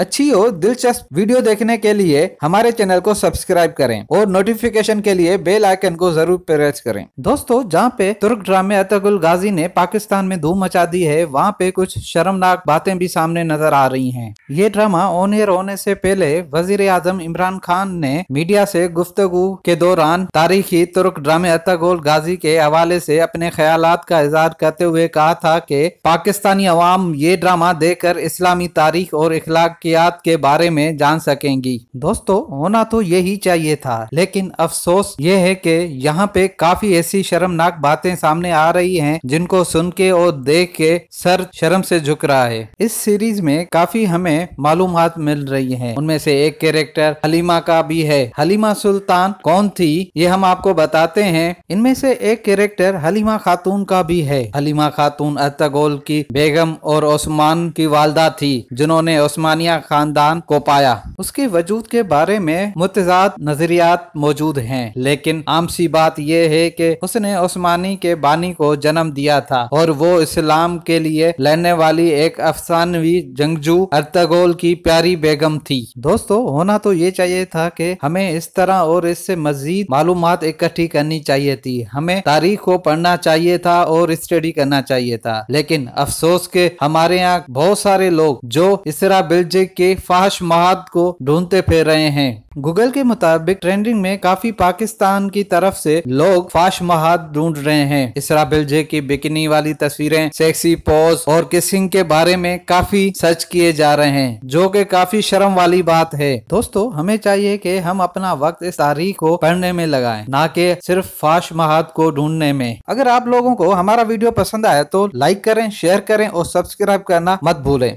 अच्छी और दिलचस्प वीडियो देखने के लिए हमारे चैनल को सब्सक्राइब करें और नोटिफिकेशन के लिए बेल आइकन को जरूर प्रेस करें दोस्तों जहाँ पे तुर्क ड्रामे अतगुल गाजी ने पाकिस्तान में धूम मचा दी है वहाँ पे कुछ शर्मनाक बातें भी सामने नजर आ रही है ये ड्रामा ऑन एयर होने से पहले वजीर आजम इमरान खान ने मीडिया से गुफ्तगु के दौरान तारीखी तुर्क ड्रामे अतगुल गाजी के हवाले से अपने ख्याल का इजहार करते हुए कहा था की पाकिस्तानी अवाम ये ड्रामा देकर इस्लामी तारीख और इखलाक वाकयात के बारे में जान सकेंगी दोस्तों होना तो यही चाहिए था लेकिन अफसोस ये है कि यहाँ पे काफी ऐसी शर्मनाक बातें सामने आ रही हैं जिनको सुन के और देख के सर शर्म से झुक रहा है इस सीरीज में काफी हमें मालूम मिल रही है उनमें से एक कैरेक्टर हलीमा का भी है हलीमा सुल्तान कौन थी ये हम आपको बताते हैं इनमें से एक कैरेक्टर हलीमा खातून का भी है हलीमा खातून अतगोल की बेगम और ओस्मान की वालदा थी जिन्होंने ओस्मानिया खानदान को पाया उसके वजूद के बारे में मुतजाद नजरियात मौजूद हैं लेकिन आम सी बात यह है कि उसने उस्मानी के बानी को जन्म दिया था और वो इस्लाम के लिए लड़ने वाली एक अफसानवी जंगजू अर्तगोल की प्यारी बेगम थी दोस्तों होना तो ये चाहिए था कि हमें इस तरह और इससे मजीद मालूम इकट्ठी करनी चाहिए थी हमें तारीख को पढ़ना चाहिए था और स्टडी करना चाहिए था लेकिन अफसोस के हमारे यहाँ बहुत सारे लोग जो इसरा बिल्जे नशे के फाश महाद को ढूंढते फिर रहे हैं गूगल के मुताबिक ट्रेंडिंग में काफी पाकिस्तान की तरफ से लोग फाश महाद ढूंढ रहे हैं इसरा बिलजे की बिकनी वाली तस्वीरें सेक्सी पोज और किसिंग के बारे में काफी सर्च किए जा रहे हैं जो कि काफी शर्म वाली बात है दोस्तों हमें चाहिए कि हम अपना वक्त इस तारीख को पढ़ने में लगाएं ना कि सिर्फ फाश महाद को ढूंढने में अगर आप लोगों को हमारा वीडियो पसंद आया तो लाइक करें शेयर करें और सब्सक्राइब करना मत भूलें